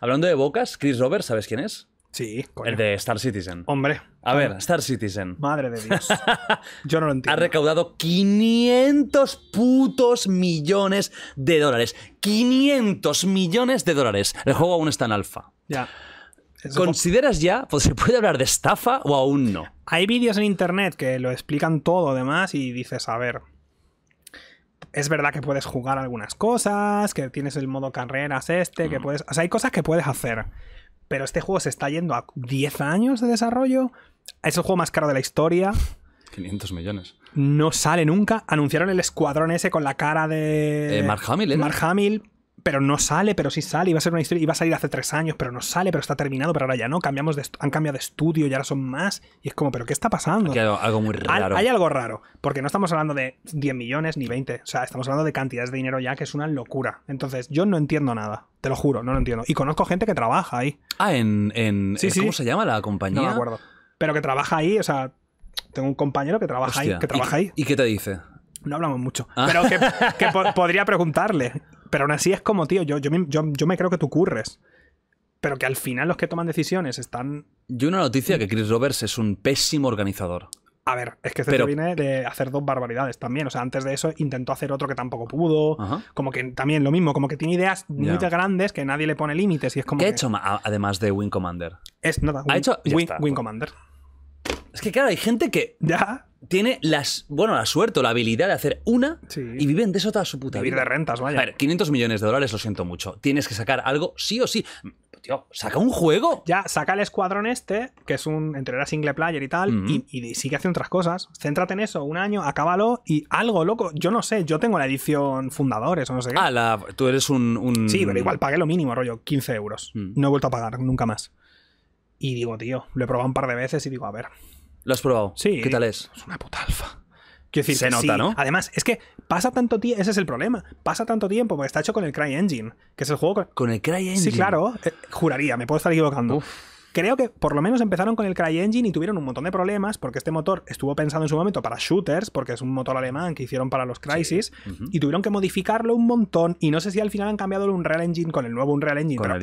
Hablando de bocas, Chris Roberts, ¿sabes quién es? Sí, El de Star Citizen. Hombre. A ver, Star Citizen. Madre de Dios. Yo no lo entiendo. Ha recaudado 500 putos millones de dólares. 500 millones de dólares. El juego aún está en alfa. Ya. ¿Consideras ya? Pues, ¿Se puede hablar de estafa o aún no? Hay vídeos en internet que lo explican todo, demás y dices, a ver, es verdad que puedes jugar algunas cosas, que tienes el modo carreras este, que mm. puedes... O sea, hay cosas que puedes hacer. Pero este juego se está yendo a 10 años de desarrollo. Es el juego más caro de la historia. 500 millones. No sale nunca. Anunciaron el escuadrón ese con la cara de... Eh, Mark Hamill, ¿eh? Mark Hamill pero no sale, pero sí sale, iba a ser una historia, iba a salir hace tres años, pero no sale, pero está terminado, pero ahora ya no, cambiamos de, han cambiado de estudio y ahora son más, y es como, pero ¿qué está pasando? Hay algo, muy raro. Hay, algo raro, porque no estamos hablando de 10 millones ni 20, o sea, estamos hablando de cantidades de dinero ya que es una locura. Entonces, yo no entiendo nada, te lo juro, no lo entiendo. Y conozco gente que trabaja ahí. Ah, en... en ¿Cómo se llama la compañía? No me acuerdo. Pero que trabaja ahí, o sea, tengo un compañero que trabaja ahí. Que trabaja ¿Y, qué te dice? No hablamos mucho, ah. pero que, podría preguntarle. Pero aún así es como, tío, yo, yo, yo, me creo que tú curres pero que al final los que toman decisiones están. Yo una noticia que Chris Roberts es un pésimo organizador. A ver, es que este te viene de hacer dos barbaridades también. O sea, antes de eso intentó hacer otro que tampoco pudo. Como que también lo mismo, como que tiene ideas muy grandes que nadie le pone límites y es como. ¿Qué ha hecho además de Win Commander? Es nada. Ha hecho Win Commander. Es que claro, hay gente que ¿Ya? tiene las, bueno, la suerte o la habilidad de hacer una y viven de eso toda su puta Vivir de rentas, vaya. A ver, 500 millones de dólares, lo siento mucho. Tienes que sacar algo sí o sí. Mm, tío, saca un juego. Ya, saca el escuadrón este, que es un entre era single player y tal, y, sí sigue haciendo otras cosas. Céntrate en eso, un año, acábalo y algo, loco. Yo no sé, yo tengo la edición fundadores o no sé qué. Ah, tú eres un, Sí, pero igual pagué lo mínimo, rollo, 15 euros. Mm. No he vuelto a pagar nunca más. Y digo, tío, lo he probado un par de veces y digo, a ver, ¿Lo has probado? Sí. ¿Qué tal es? Es una puta alfa. se nota, ¿no? Además, es que pasa tanto tiempo, ese es el problema, pasa tanto tiempo, porque está hecho con el CryEngine, que es el juego con... el CryEngine? Sí, claro, eh, juraría, me puedo estar equivocando. Creo que por lo menos empezaron con el CryEngine y tuvieron un montón de problemas porque este motor estuvo pensado en su momento para shooters, porque es un motor alemán que hicieron para los Crisis y tuvieron que modificarlo un montón. Y no sé si al final han cambiado el Unreal Engine con el nuevo Unreal Engine. pero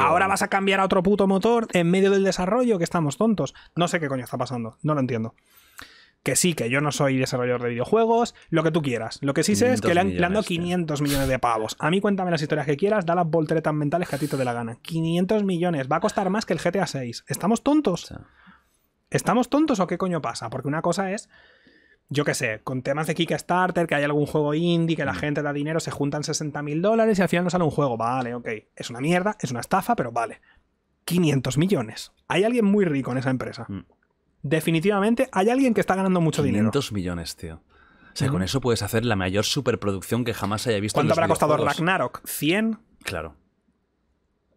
ahora, vas a cambiar a otro puto motor en medio del desarrollo, que estamos tontos. No sé qué coño está pasando, no lo entiendo. Que sí, que yo no soy desarrollador de videojuegos, lo que tú quieras. Lo que sí sé es que le han, dado 500 millones de pavos. A mí cuéntame las historias que quieras, da las volteretas mentales que a ti te dé la gana. 500 millones, va a costar más que el GTA 6. ¿Estamos tontos? ¿Estamos tontos o qué coño pasa? Porque una cosa es yo qué sé, con temas de Kickstarter, que hay algún juego indie, que la mm. gente da dinero, se juntan 60 mil dólares y al final no sale un juego. Vale, ok. Es una mierda, es una estafa, pero vale. 500 millones. Hay alguien muy rico en esa empresa. Mm definitivamente hay alguien que está ganando mucho 500 millones, tío. O sea, con eso puedes hacer la mayor superproducción que jamás haya visto. ¿Cuánto habrá costado Ragnarok? ¿100? Claro.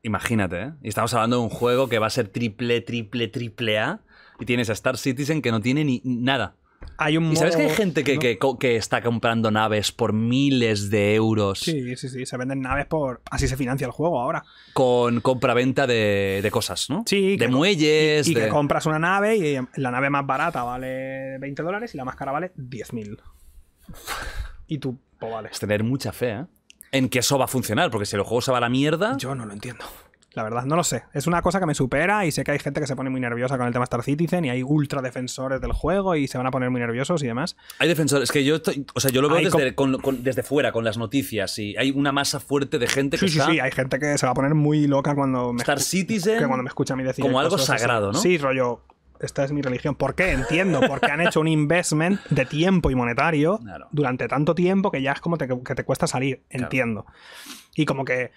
Imagínate, ¿eh? Y estamos hablando de un juego que va a ser triple, triple, triple A. Y tienes a Star Citizen que no tiene ni nada. Hay un ¿Y sabes que hay gente que, que, está comprando naves por miles de euros? Sí, sí, sí. Se venden naves por. Así se financia el juego ahora. Con compra-venta de, cosas, ¿no? Sí. De muelles. Y, que compras una nave y eh, la nave más barata vale 20 dólares y la más cara vale 10.000. y tú, pues vale. Es tener mucha fe, ¿eh? En que eso va a funcionar, porque si el juego se va a la mierda. Yo no lo entiendo. La verdad, no lo sé. Es una cosa que me supera y sé que hay gente que se pone muy nerviosa con el tema Star Citizen y hay ultra defensores del juego y se van a poner muy nerviosos y demás. Hay defensores, Es que yo, o sea, yo lo veo desde, fuera con las noticias y hay una masa fuerte de gente que sí, está... Sí, sí, hay gente que se va a poner muy loca cuando me, Star Citizen, cuando me escucha a mí decir... Como algo sagrado, ¿no? Sí, rollo, esta es mi religión. ¿Por qué? Entiendo, porque han hecho un investment de tiempo y monetario durante tanto tiempo que ya es como que te cuesta salir. Entiendo. Y como que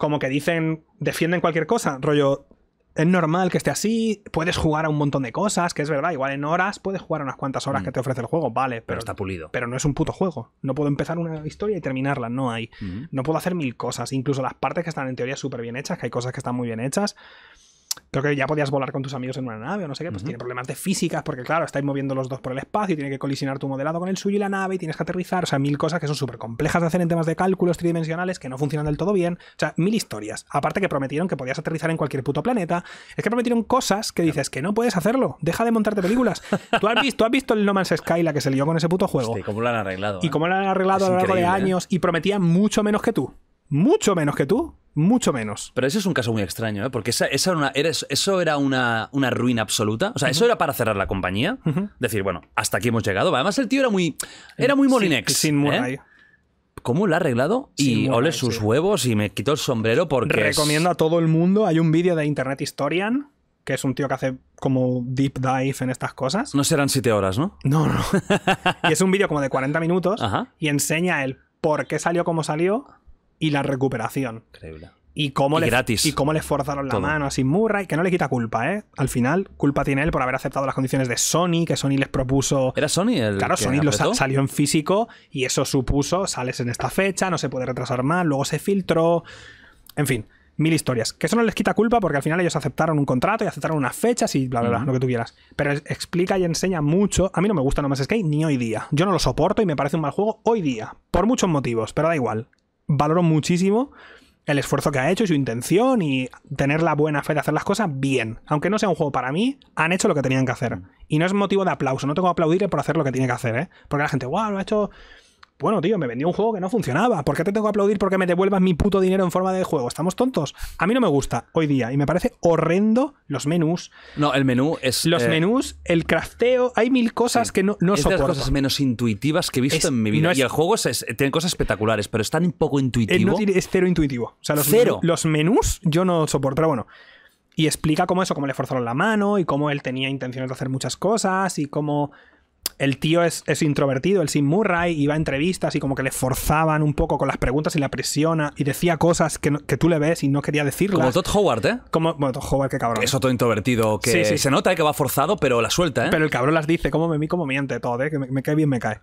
como que dicen, defienden cualquier cosa, rollo, es normal que esté así, puedes jugar a un montón de cosas, que es verdad, igual en horas puedes jugar unas cuantas horas que mm. te ofrece el juego, vale, pero, está pulido. Pero no es un puto juego, no puedo empezar una historia y terminarla, no hay. Mm. No puedo hacer mil cosas, incluso las partes que están en teoría súper bien hechas, que hay cosas que están muy bien hechas, creo que ya podías volar con tus amigos en una nave o no sé qué, pues tiene problemas de físicas, porque claro, estáis moviendo los dos por el espacio, y tiene que colisionar tu modelado con el suyo y la nave, y tienes que aterrizar, o sea, mil cosas que son súper complejas de hacer en temas de cálculos tridimensionales, que no funcionan del todo bien, o sea, mil historias. Aparte que prometieron que podías aterrizar en cualquier puto planeta, es que prometieron cosas que dices que no puedes hacerlo, deja de montarte películas. Tú has visto, has visto el No Man's Sky, la que se lió con ese puto juego. Sí, cómo lo han arreglado. Y eh? cómo lo han arreglado a lo largo de ¿eh? años, y prometían mucho menos que tú. Mucho menos que tú mucho menos. Pero ese es un caso muy extraño, ¿eh? porque esa, eso era una, ruina absoluta. O sea, eso era para cerrar la compañía. Decir, bueno, hasta aquí hemos llegado. Además, el tío era muy, era muy Molinex. Sin, ¿eh? ¿Cómo lo ha arreglado? y ole sus huevos y me quito el sombrero porque. Recomiendo a todo el mundo. Hay un vídeo de Internet Historian que es un tío que hace como deep dive en estas cosas. No serán siete horas, ¿no? No, no. y es un vídeo como de 40 minutos y enseña el por qué salió como salió y la recuperación. Increíble. Y cómo, le, gratis. y cómo le forzaron la mano a Simurra y que no le quita culpa, ¿eh? Al final, culpa tiene él por haber aceptado las condiciones de Sony, que Sony les propuso. ¿Era Sony el.? Claro, Sony lo salió en físico y eso supuso, sales en esta fecha, no se puede retrasar más, luego se filtró. En fin, mil historias. Que eso no les quita culpa porque al final ellos aceptaron un contrato y aceptaron unas fechas y bla, bla, bla, lo que tú quieras. Pero explica y enseña mucho. A mí no me gusta No más skate ni hoy día. Yo no lo soporto y me parece un mal juego hoy día. Por muchos motivos, pero da igual valoro muchísimo el esfuerzo que ha hecho y su intención y tener la buena fe de hacer las cosas bien. Aunque no sea un juego para mí, han hecho lo que tenían que hacer. Mm. Y no es motivo de aplauso, no tengo que aplaudirle por hacer lo que tiene que hacer, ¿eh? Porque la gente, wow, lo ha hecho bueno, tío, me vendió un juego que no funcionaba. ¿Por qué te tengo que aplaudir porque me devuelvas mi puto dinero en forma de juego? ¿Estamos tontos? A mí no me gusta hoy día y me parece horrendo los menús. No, el menú es. Los eh, menús, el crafteo, hay mil cosas que no, no soporto. de las cosas menos intuitivas que he visto en mi vida. y el juego es, tiene cosas espectaculares, pero están un poco eh, intuitivo. es cero intuitivo. O sea, los, cero. los menús yo no soporto. Pero bueno, y explica cómo eso, cómo le forzaron la mano y cómo él tenía intenciones de hacer muchas cosas y cómo el tío es, introvertido, el Sim Murray, iba a entrevistas y como que le forzaban un poco con las preguntas y la presiona y decía cosas que, tú le ves y no quería decirlo. Como Todd Howard, ¿eh? Como, bueno, Todd Howard, qué cabrón. Eso todo introvertido que sí, se nota que va forzado, pero la suelta, ¿eh? Pero el cabrón las dice, como me, como miente todo, ¿eh? Que me cae bien, me cae.